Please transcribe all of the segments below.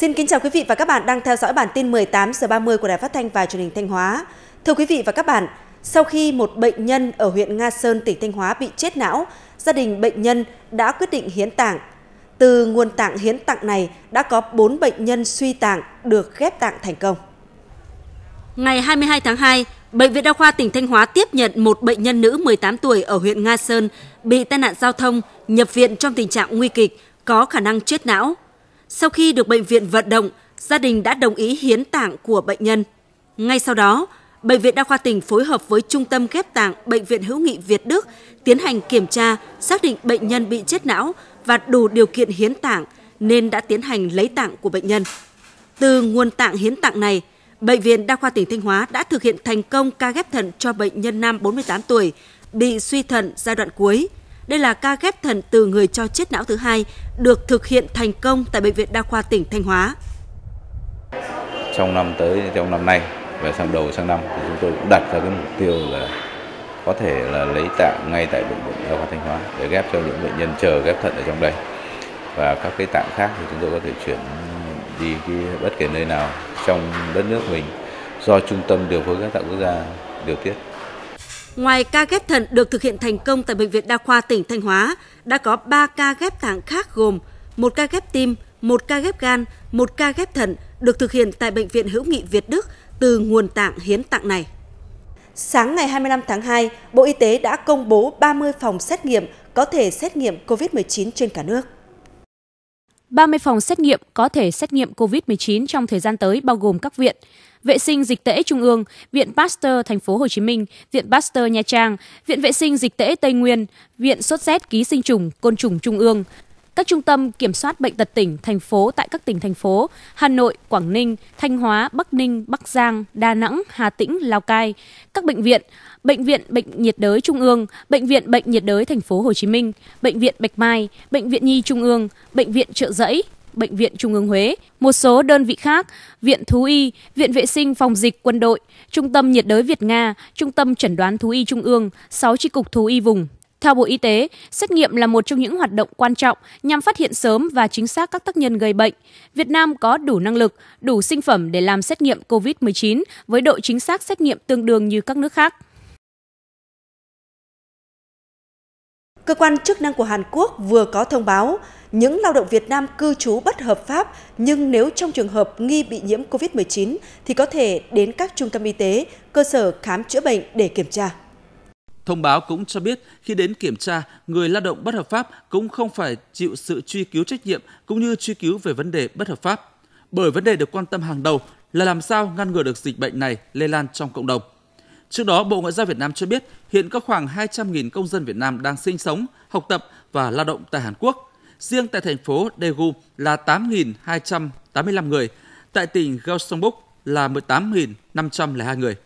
Xin kính chào quý vị và các bạn đang theo dõi bản tin 18 giờ 30 của Đài Phát thanh và Truyền hình Thanh Hóa. Thưa quý vị và các bạn, sau khi một bệnh nhân ở huyện Nga Sơn, tỉnh Thanh Hóa bị chết não, gia đình bệnh nhân đã quyết định hiến tạng. Từ nguồn tạng hiến tặng này đã có 4 bệnh nhân suy tạng được ghép tạng thành công. Ngày 22 tháng 2, Bệnh viện Đa khoa tỉnh Thanh Hóa tiếp nhận một bệnh nhân nữ 18 tuổi ở huyện Nga Sơn bị tai nạn giao thông, nhập viện trong tình trạng nguy kịch, có khả năng chết não. Sau khi được bệnh viện vận động, gia đình đã đồng ý hiến tạng của bệnh nhân. Ngay sau đó, Bệnh viện Đa khoa tỉnh phối hợp với Trung tâm ghép tạng Bệnh viện Hữu nghị Việt Đức tiến hành kiểm tra, xác định bệnh nhân bị chết não và đủ điều kiện hiến tạng nên đã tiến hành lấy tạng của bệnh nhân. Từ nguồn tạng hiến tặng này, Bệnh viện Đa khoa tỉnh Thanh Hóa đã thực hiện thành công ca ghép thận cho bệnh nhân nam 48 tuổi bị suy thận giai đoạn cuối. Đây là ca ghép thận từ người cho chết não thứ hai được thực hiện thành công tại bệnh viện đa khoa tỉnh Thanh Hóa. Trong năm tới trong năm nay và sang đầu sang năm thì chúng tôi cũng đặt ra cái mục tiêu là có thể là lấy tạng ngay tại bệnh viện đa khoa Thanh Hóa để ghép cho những bệnh nhân chờ ghép thận ở trong đây và các cái tạng khác thì chúng tôi có thể chuyển đi cái bất kể nơi nào trong đất nước mình do trung tâm điều phối ghép tạng quốc gia điều tiết. Ngoài ca ghép thận được thực hiện thành công tại Bệnh viện Đa khoa tỉnh Thanh Hóa, đã có 3 ca ghép tạng khác gồm một ca ghép tim, một ca ghép gan, một ca ghép thận được thực hiện tại Bệnh viện Hữu nghị Việt Đức từ nguồn tạng hiến tặng này. Sáng ngày 25 tháng 2, Bộ Y tế đã công bố 30 phòng xét nghiệm có thể xét nghiệm COVID-19 trên cả nước. 30 phòng xét nghiệm có thể xét nghiệm COVID-19 trong thời gian tới bao gồm các viện Vệ sinh Dịch tễ Trung ương, Viện Pasteur Thành phố Hồ Chí Minh, Viện Pasteur Nha Trang, Viện Vệ sinh Dịch tễ Tây Nguyên, Viện Sốt rét ký sinh trùng côn trùng Trung ương, các trung tâm kiểm soát bệnh tật tỉnh, thành phố tại các tỉnh thành phố Hà Nội, Quảng Ninh, Thanh Hóa, Bắc Ninh, Bắc Giang, Đà Nẵng, Hà Tĩnh, Lào Cai, các bệnh viện, Bệnh viện Bệnh nhiệt đới Trung ương, Bệnh viện Bệnh nhiệt đới thành phố Hồ Chí Minh, Bệnh viện Bạch Mai, Bệnh viện Nhi Trung ương, Bệnh viện Trợ giấy, Bệnh viện Trung ương Huế, một số đơn vị khác, Viện Thú y, Viện Vệ sinh Phòng dịch Quân đội, Trung tâm nhiệt đới Việt Nga, Trung tâm Chẩn đoán Thú y Trung ương, 6 tri cục Thú y vùng, theo Bộ Y tế, xét nghiệm là một trong những hoạt động quan trọng nhằm phát hiện sớm và chính xác các tác nhân gây bệnh. Việt Nam có đủ năng lực, đủ sinh phẩm để làm xét nghiệm COVID-19 với độ chính xác xét nghiệm tương đương như các nước khác. Cơ quan chức năng của Hàn Quốc vừa có thông báo những lao động Việt Nam cư trú bất hợp pháp nhưng nếu trong trường hợp nghi bị nhiễm COVID-19 thì có thể đến các trung tâm y tế, cơ sở khám chữa bệnh để kiểm tra. Thông báo cũng cho biết khi đến kiểm tra, người lao động bất hợp pháp cũng không phải chịu sự truy cứu trách nhiệm cũng như truy cứu về vấn đề bất hợp pháp. Bởi vấn đề được quan tâm hàng đầu là làm sao ngăn ngừa được dịch bệnh này lây lan trong cộng đồng. Trước đó, Bộ Ngoại giao Việt Nam cho biết hiện có khoảng 200.000 công dân Việt Nam đang sinh sống, học tập và lao động tại Hàn Quốc. Riêng tại thành phố Daegu là 8.285 người, tại tỉnh Gyeongbuk là 18.502 người.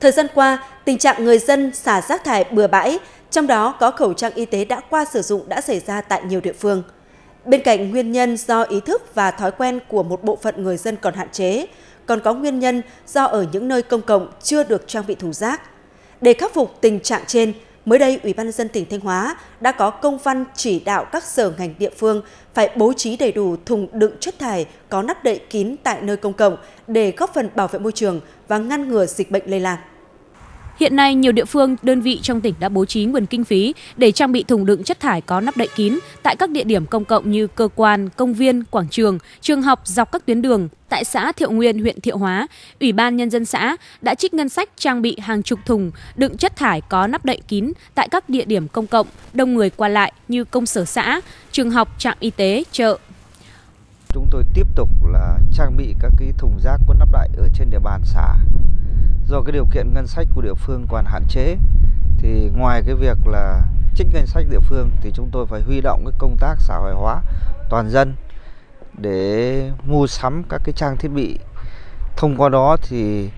Thời gian qua, tình trạng người dân xả rác thải bừa bãi, trong đó có khẩu trang y tế đã qua sử dụng đã xảy ra tại nhiều địa phương. Bên cạnh nguyên nhân do ý thức và thói quen của một bộ phận người dân còn hạn chế, còn có nguyên nhân do ở những nơi công cộng chưa được trang bị thùng rác. Để khắc phục tình trạng trên, mới đây Ủy ban nhân dân tỉnh Thanh Hóa đã có công văn chỉ đạo các sở ngành địa phương phải bố trí đầy đủ thùng đựng chất thải có nắp đậy kín tại nơi công cộng để góp phần bảo vệ môi trường và ngăn ngừa dịch bệnh lây lan. Hiện nay, nhiều địa phương, đơn vị trong tỉnh đã bố trí nguồn kinh phí để trang bị thùng đựng chất thải có nắp đậy kín tại các địa điểm công cộng như cơ quan, công viên, quảng trường, trường học dọc các tuyến đường, tại xã Thiệu Nguyên, huyện Thiệu Hóa, Ủy ban Nhân dân xã đã trích ngân sách trang bị hàng chục thùng đựng chất thải có nắp đậy kín tại các địa điểm công cộng, đông người qua lại như công sở xã, trường học, trạm y tế, chợ. Chúng tôi tiếp tục là trang bị các cái thùng rác có nắp đậy ở trên địa bàn xã do cái điều kiện ngân sách của địa phương còn hạn chế thì ngoài cái việc là trích ngân sách địa phương thì chúng tôi phải huy động cái công tác xã hội hóa toàn dân để mua sắm các cái trang thiết bị thông qua đó thì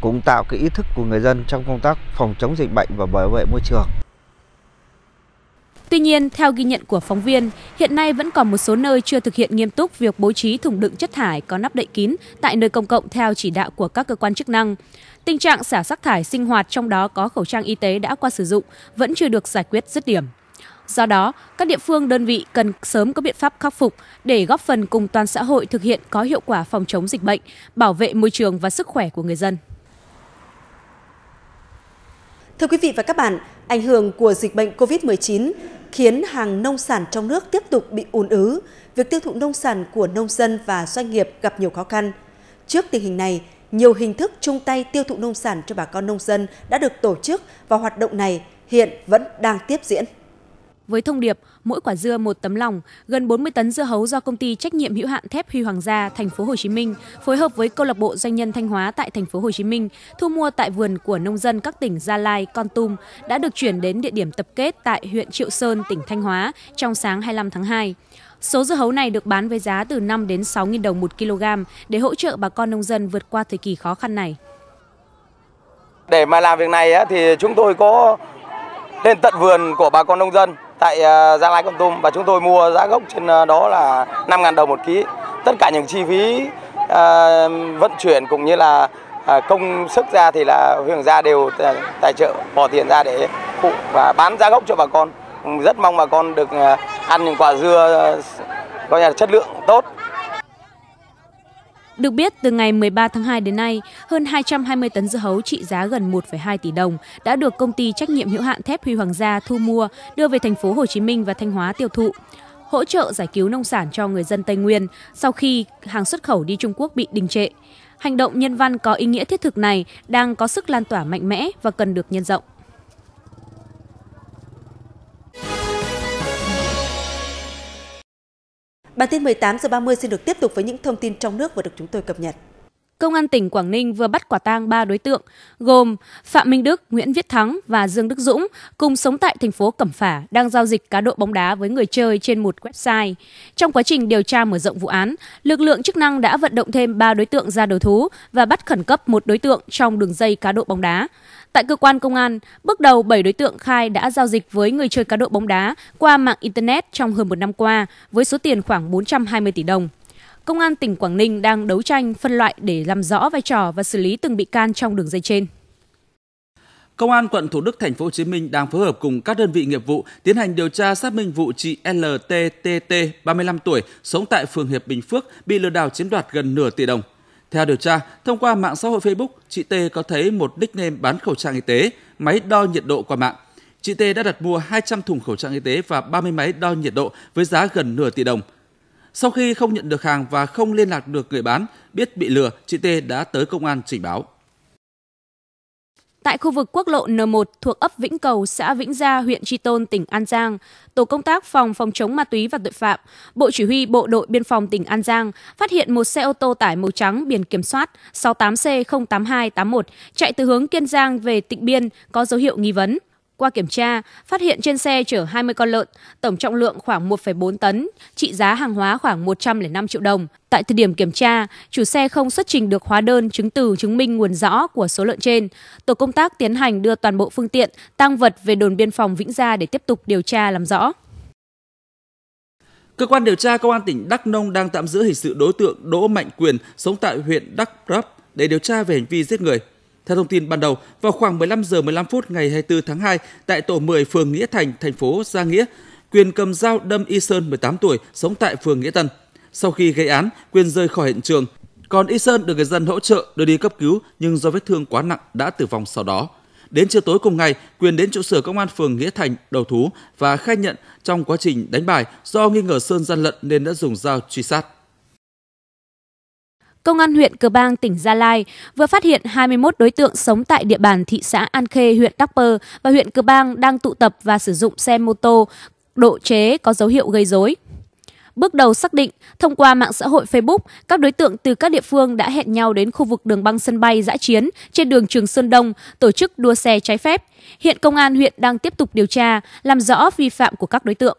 cũng tạo cái ý thức của người dân trong công tác phòng chống dịch bệnh và bảo vệ môi trường Tuy nhiên, theo ghi nhận của phóng viên, hiện nay vẫn còn một số nơi chưa thực hiện nghiêm túc việc bố trí thùng đựng chất thải có nắp đậy kín tại nơi công cộng theo chỉ đạo của các cơ quan chức năng. Tình trạng xả rác thải sinh hoạt trong đó có khẩu trang y tế đã qua sử dụng vẫn chưa được giải quyết dứt điểm. Do đó, các địa phương đơn vị cần sớm có biện pháp khắc phục để góp phần cùng toàn xã hội thực hiện có hiệu quả phòng chống dịch bệnh, bảo vệ môi trường và sức khỏe của người dân. Thưa quý vị và các bạn, ảnh hưởng của dịch bệnh COVID-19 khiến hàng nông sản trong nước tiếp tục bị ùn ứ, việc tiêu thụ nông sản của nông dân và doanh nghiệp gặp nhiều khó khăn. Trước tình hình này, nhiều hình thức chung tay tiêu thụ nông sản cho bà con nông dân đã được tổ chức và hoạt động này hiện vẫn đang tiếp diễn với thông điệp mỗi quả dưa một tấm lòng, gần 40 tấn dưa hấu do công ty trách nhiệm hữu hạn thép Huy Hoàng Gia, thành phố Hồ Chí Minh phối hợp với câu lạc bộ doanh nhân Thanh Hóa tại thành phố Hồ Chí Minh thu mua tại vườn của nông dân các tỉnh Gia Lai, Con Tum đã được chuyển đến địa điểm tập kết tại huyện Triệu Sơn, tỉnh Thanh Hóa trong sáng 25 tháng 2. Số dưa hấu này được bán với giá từ 5 đến 6.000 đồng 1 kg để hỗ trợ bà con nông dân vượt qua thời kỳ khó khăn này. Để mà làm việc này thì chúng tôi có lên tận vườn của bà con nông dân tại à, Gia Lai Con Tum và chúng tôi mua giá gốc trên à, đó là 5.000 đồng một ký. Tất cả những chi phí à, vận chuyển cũng như là công sức ra thì là huyện gia đều tài trợ bỏ tiền ra để phụ và bán giá gốc cho bà con. Rất mong bà con được ăn những quả dưa có nhà chất lượng tốt được biết, từ ngày 13 tháng 2 đến nay, hơn 220 tấn dưa hấu trị giá gần 1,2 tỷ đồng đã được công ty trách nhiệm hữu hạn thép Huy Hoàng Gia thu mua đưa về thành phố Hồ Chí Minh và Thanh Hóa tiêu thụ hỗ trợ giải cứu nông sản cho người dân Tây Nguyên sau khi hàng xuất khẩu đi Trung Quốc bị đình trệ. Hành động nhân văn có ý nghĩa thiết thực này đang có sức lan tỏa mạnh mẽ và cần được nhân rộng. Bản tin 18 giờ 30 xin được tiếp tục với những thông tin trong nước vừa được chúng tôi cập nhật. Công an tỉnh Quảng Ninh vừa bắt quả tang 3 đối tượng gồm Phạm Minh Đức, Nguyễn Viết Thắng và Dương Đức Dũng cùng sống tại thành phố Cẩm Phả đang giao dịch cá độ bóng đá với người chơi trên một website. Trong quá trình điều tra mở rộng vụ án, lực lượng chức năng đã vận động thêm 3 đối tượng ra đầu thú và bắt khẩn cấp một đối tượng trong đường dây cá độ bóng đá. Tại cơ quan công an, bước đầu 7 đối tượng khai đã giao dịch với người chơi cá độ bóng đá qua mạng Internet trong hơn một năm qua với số tiền khoảng 420 tỷ đồng. Công an tỉnh Quảng Ninh đang đấu tranh phân loại để làm rõ vai trò và xử lý từng bị can trong đường dây trên. Công an quận Thủ Đức thành phố Hồ Chí Minh đang phối hợp cùng các đơn vị nghiệp vụ tiến hành điều tra xác minh vụ chị LTTT 35 tuổi sống tại phường Hiệp Bình Phước bị lừa đảo chiếm đoạt gần nửa tỷ đồng. Theo điều tra, thông qua mạng xã hội Facebook, chị T có thấy một nickname bán khẩu trang y tế, máy đo nhiệt độ qua mạng. Chị T đã đặt mua 200 thùng khẩu trang y tế và 30 máy đo nhiệt độ với giá gần nửa tỷ đồng sau khi không nhận được hàng và không liên lạc được người bán, biết bị lừa, chị T đã tới công an trình báo. Tại khu vực quốc lộ N1 thuộc ấp Vĩnh Cầu, xã Vĩnh Gia, huyện Tri Tôn, tỉnh An Giang, Tổ công tác Phòng phòng chống ma túy và tội phạm, Bộ Chỉ huy Bộ đội Biên phòng tỉnh An Giang phát hiện một xe ô tô tải màu trắng biển kiểm soát 68C08281 chạy từ hướng Kiên Giang về Tịnh Biên có dấu hiệu nghi vấn. Qua kiểm tra, phát hiện trên xe chở 20 con lợn, tổng trọng lượng khoảng 1,4 tấn, trị giá hàng hóa khoảng 105 triệu đồng. Tại thời điểm kiểm tra, chủ xe không xuất trình được hóa đơn chứng từ chứng minh nguồn rõ của số lợn trên. Tổ công tác tiến hành đưa toàn bộ phương tiện, tăng vật về đồn biên phòng Vĩnh Gia để tiếp tục điều tra làm rõ. Cơ quan điều tra công an tỉnh Đắk Nông đang tạm giữ hình sự đối tượng Đỗ Mạnh Quyền sống tại huyện Đắk Rấp để điều tra về hành vi giết người. Theo thông tin ban đầu, vào khoảng 15 giờ 15 phút ngày 24 tháng 2 tại tổ 10 phường Nghĩa Thành, thành phố Gia Nghĩa, Quyền cầm dao đâm Y Sơn 18 tuổi sống tại phường Nghĩa Tân. Sau khi gây án, Quyền rời khỏi hiện trường. Còn Y Sơn được người dân hỗ trợ đưa đi cấp cứu nhưng do vết thương quá nặng đã tử vong sau đó. Đến chiều tối cùng ngày, Quyền đến trụ sở công an phường Nghĩa Thành đầu thú và khai nhận trong quá trình đánh bài do nghi ngờ Sơn gian lận nên đã dùng dao truy sát. Công an huyện Cờ Bang, tỉnh Gia Lai vừa phát hiện 21 đối tượng sống tại địa bàn thị xã An Khê, huyện Đắk Pơ và huyện Cờ Bang đang tụ tập và sử dụng xe mô tô độ chế có dấu hiệu gây rối. Bước đầu xác định, thông qua mạng xã hội Facebook, các đối tượng từ các địa phương đã hẹn nhau đến khu vực đường băng sân bay giã chiến trên đường Trường Sơn Đông tổ chức đua xe trái phép. Hiện công an huyện đang tiếp tục điều tra, làm rõ vi phạm của các đối tượng.